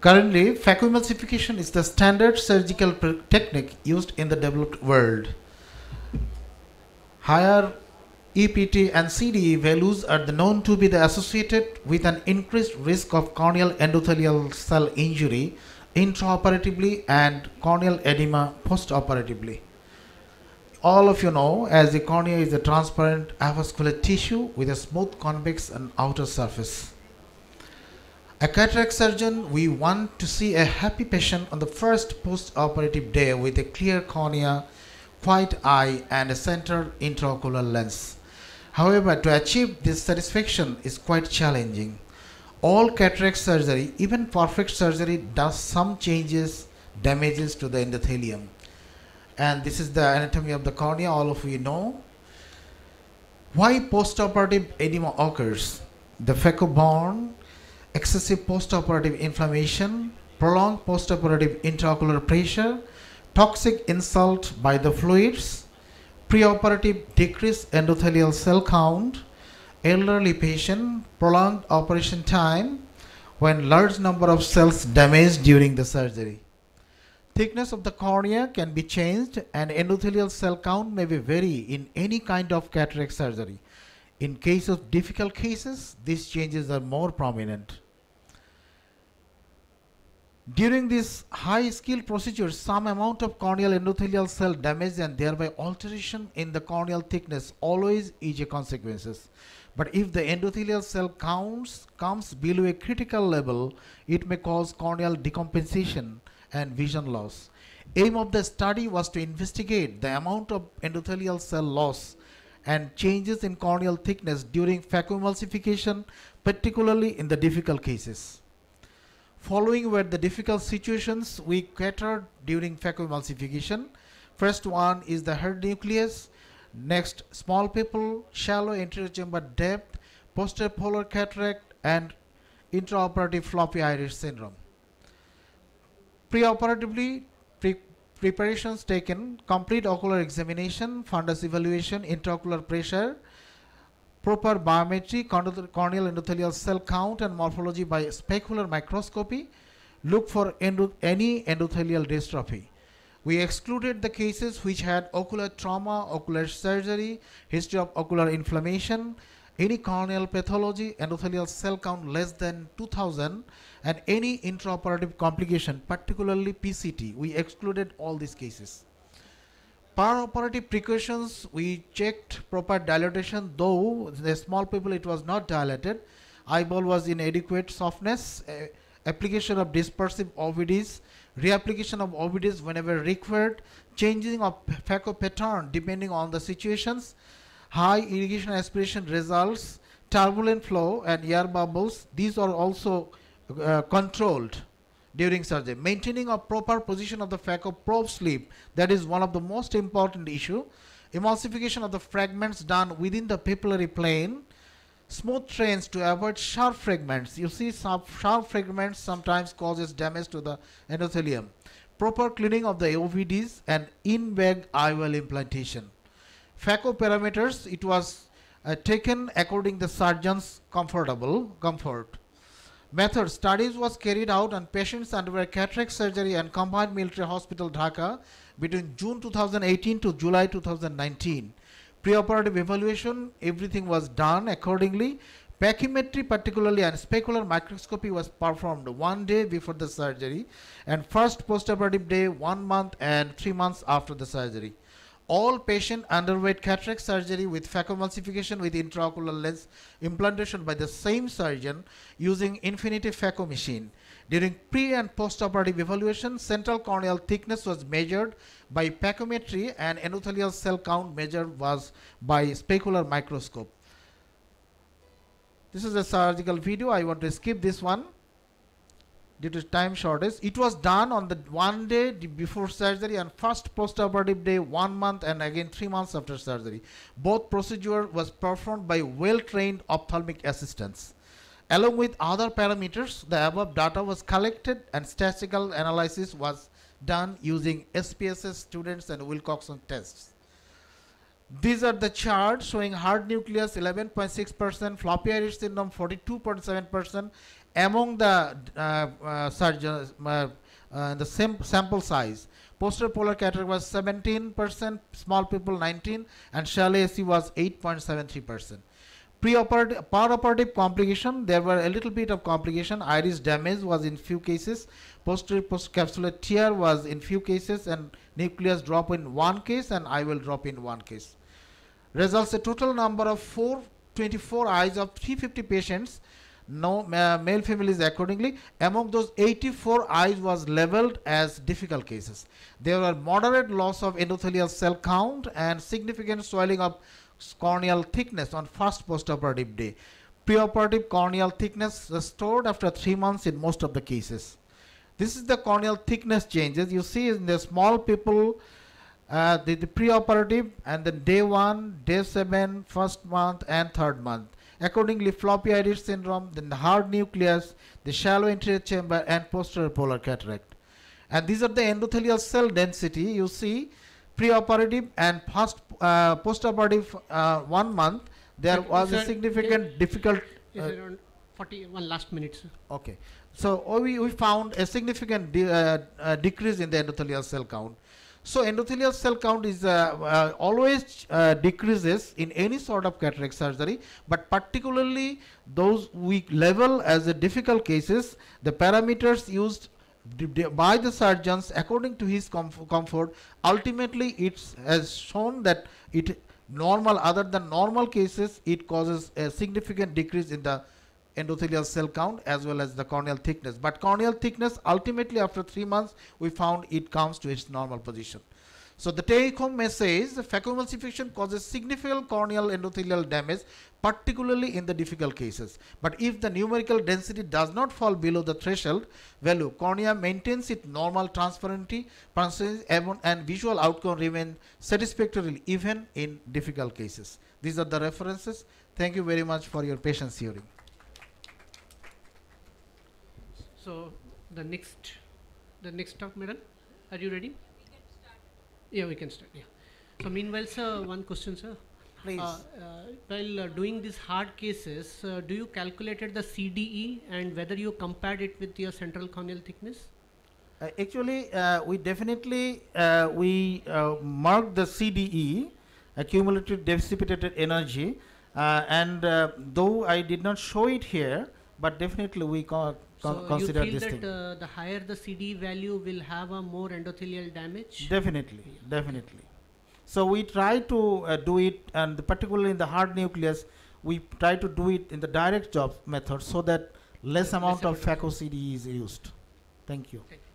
Currently, phacoemulsification is the standard surgical technique used in the developed world. Higher EPT and CDE values are known to be associated with an increased risk of corneal endothelial cell injury intraoperatively and corneal edema postoperatively. All of you know as the cornea is a transparent avascular tissue with a smooth convex and outer surface. A cataract surgeon, we want to see a happy patient on the first post-operative day with a clear cornea, white eye and a central intraocular lens. However, to achieve this satisfaction is quite challenging. All cataract surgery, even perfect surgery, does some changes, damages to the endothelium. And this is the anatomy of the cornea, all of you know. Why postoperative edema occurs? The phacoborne excessive postoperative inflammation, prolonged postoperative intraocular pressure, toxic insult by the fluids, preoperative decreased endothelial cell count, elderly patient, prolonged operation time, when large number of cells damaged during the surgery. Thickness of the cornea can be changed and endothelial cell count may be vary in any kind of cataract surgery. In case of difficult cases, these changes are more prominent. During this high skill procedure, some amount of corneal endothelial cell damage and thereby alteration in the corneal thickness always is a consequences. But if the endothelial cell counts comes below a critical level, it may cause corneal decompensation and vision loss. Aim of the study was to investigate the amount of endothelial cell loss and changes in corneal thickness during phacoemulsification, particularly in the difficult cases. Following were the difficult situations we catered during phacoemulsification. First one is the hard nucleus, next small pupil, shallow anterior chamber depth, posterior polar cataract, and intraoperative floppy iris syndrome. Preoperatively, pre preparations taken, complete ocular examination, fundus evaluation, intraocular pressure, proper biometry, corneal endothelial cell count and morphology by specular microscopy, look for endo any endothelial dystrophy. We excluded the cases which had ocular trauma, ocular surgery, history of ocular inflammation, any corneal pathology, endothelial cell count less than 2000, and any intraoperative complication, particularly PCT. We excluded all these cases. Perioperative precautions, we checked proper dilatation, though the small people it was not dilated. Eyeball was inadequate softness, uh, application of dispersive OVDs, reapplication of OVDs whenever required, changing of phaco pattern depending on the situations, high irrigation aspiration results, turbulent flow and air bubbles, these are also uh, controlled during surgery. Maintaining a proper position of the fac probe sleeve—that that is one of the most important issue. Emulsification of the fragments done within the papillary plane, smooth trains to avoid sharp fragments. You see some sharp fragments sometimes causes damage to the endothelium. Proper cleaning of the OVDs and in-bag IOL implantation. FACO parameters, it was uh, taken according the surgeon's comfortable comfort. Method studies was carried out on patients under cataract surgery and combined military hospital Dhaka between June 2018 to July 2019. Preoperative evaluation, everything was done accordingly. Pachymetry particularly and specular microscopy was performed one day before the surgery and first postoperative day, one month and three months after the surgery all patients underwent cataract surgery with phacoemulsification with intraocular lens implantation by the same surgeon using infinity phaco machine. During pre and postoperative evaluation, central corneal thickness was measured by pachymetry and endothelial cell count measured was by specular microscope. This is a surgical video. I want to skip this one due to time shortage. It was done on the one day before surgery and first postoperative day, one month, and again three months after surgery. Both procedure was performed by well-trained ophthalmic assistants. Along with other parameters, the above data was collected and statistical analysis was done using SPSS students and Wilcoxon tests. These are the charts showing hard nucleus 11.6%, floppy iris syndrome 42.7%, among the uh, uh surgeons, uh, uh, the sample size. Posterior polar cataract was 17%, small people 19, and Chalet AC was 8.73%. percent Preoperative, operative operative complication, there were a little bit of complication. Iris damage was in few cases. Posterior postcapsular tear was in few cases, and nucleus drop in one case, and I will drop in one case. Results a total number of 424 eyes of 350 patients no uh, male families accordingly among those 84 eyes was levelled as difficult cases there were moderate loss of endothelial cell count and significant swelling of corneal thickness on first postoperative day preoperative corneal thickness restored after 3 months in most of the cases this is the corneal thickness changes you see in the small people uh, the, the preoperative and then day 1 day seven, first month and third month Accordingly, floppy iris syndrome, then the hard nucleus, the shallow anterior chamber and posterior polar cataract. And these are the endothelial cell density you see preoperative and post uh, postoperative uh, one month there but was a significant it, difficult uh, around 41 last minutes okay so we, we found a significant de uh, uh decrease in the endothelial cell count so endothelial cell count is uh, uh, always uh, decreases in any sort of cataract surgery, but particularly those we level as a difficult cases, the parameters used by the surgeons according to his comf comfort ultimately it has shown that it normal other than normal cases it causes a significant decrease in the endothelial cell count as well as the corneal thickness. But corneal thickness ultimately after three months we found it comes to its normal position. So the take home message the phacoemulsification causes significant corneal endothelial damage particularly in the difficult cases. But if the numerical density does not fall below the threshold value, cornea maintains its normal transparency and visual outcome remain satisfactorily even in difficult cases. These are the references. Thank you very much for your patience hearing. so the next the next talk madam are you ready we yeah we can start yeah so meanwhile sir one question sir Please. Uh, uh, while uh, doing these hard cases, uh, do you calculated the CDE and whether you compared it with your central corneal thickness? Uh, actually, uh, we definitely we marked the CDE, accumulated dissipated energy, and though I did not show it here, but definitely we so you feel that uh, the higher the CD value will have a more endothelial damage? Definitely, yeah. definitely. So we try to uh, do it, and particularly in the hard nucleus, we try to do it in the direct job method so that less amount less of FACO CD is used. Thank you. Thank you.